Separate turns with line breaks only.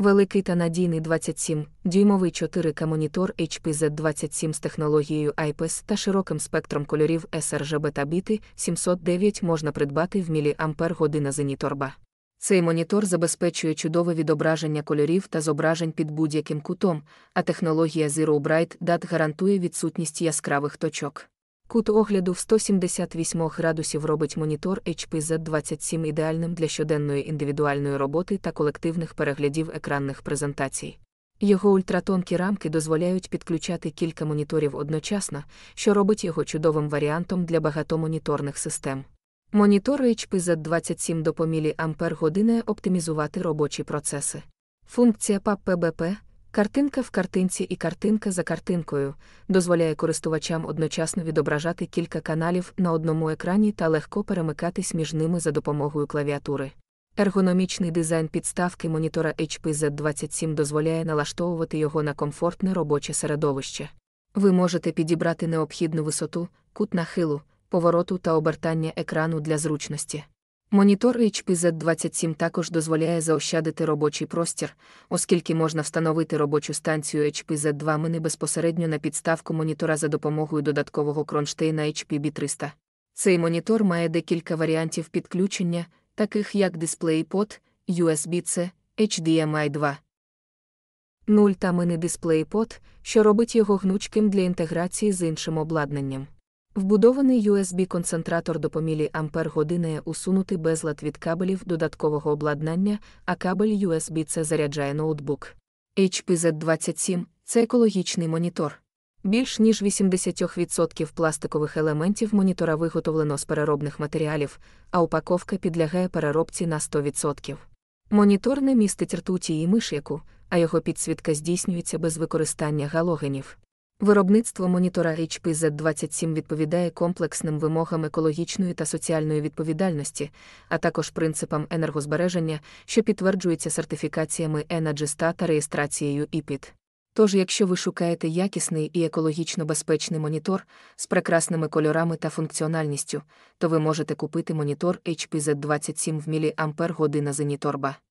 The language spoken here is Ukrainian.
Великий та надійний 27 дюймовий 4К монітор HPZ 27 з технологією IPS та широким спектром кольорів sRGB та біти 709 можна придбати в міліампер година зеніторба. Цей монітор забезпечує чудове відображення кольорів та зображень під будь-яким кутом, а технологія Zero Bright DAT гарантує відсутність яскравих точок. Кут огляду в 178 градусів робить монітор HPZ 27 ідеальним для щоденної індивідуальної роботи та колективних переглядів екранних презентацій. Його ультратонкі рамки дозволяють підключати кілька моніторів одночасно, що робить його чудовим варіантом для багатомоніторних систем. Монітор HPZ 27 до помілі Ампер години оптимізувати робочі процеси. Функція PAP-PBP Картинка в картинці і картинка за картинкою дозволяє користувачам одночасно відображати кілька каналів на одному екрані та легко перемикатись між ними за допомогою клавіатури. Ергономічний дизайн підставки монітора HPZ 27 дозволяє налаштовувати його на комфортне робоче середовище. Ви можете підібрати необхідну висоту, кут нахилу, повороту та обертання екрану для зручності. Монітор HPZ 27 також дозволяє заощадити робочий простір, оскільки можна встановити робочу станцію HPZ 2 мини безпосередньо на підставку монітора за допомогою додаткового кронштейна HPB300. Цей монітор має декілька варіантів підключення, таких як DisplayPort, USB-C, HDMI 2. 0 та мини DisplayPort, що робить його гнучким для інтеграції з іншим обладнанням. Вбудований USB-концентратор до помілі Ампер годинає усунути безлад від кабелів додаткового обладнання, а кабель USB це заряджає ноутбук. HPZ27 це екологічний монітор. Більш ніж 80% пластикових елементів монітора виготовлено з переробних матеріалів, а упаковка підлягає переробці на 100%. Монітор не містить ртуті і миш'яку, а його підсвітка здійснюється без використання галогенів. Виробництво монітора HPZ 27 відповідає комплексним вимогам екологічної та соціальної відповідальності, а також принципам енергозбереження, що підтверджується сертифікаціями ENERGYSTA та реєстрацією e IPIT. Тож, якщо ви шукаєте якісний і екологічно безпечний монітор з прекрасними кольорами та функціональністю, то ви можете купити монітор HPZ 27 в мАч година Зеніторба.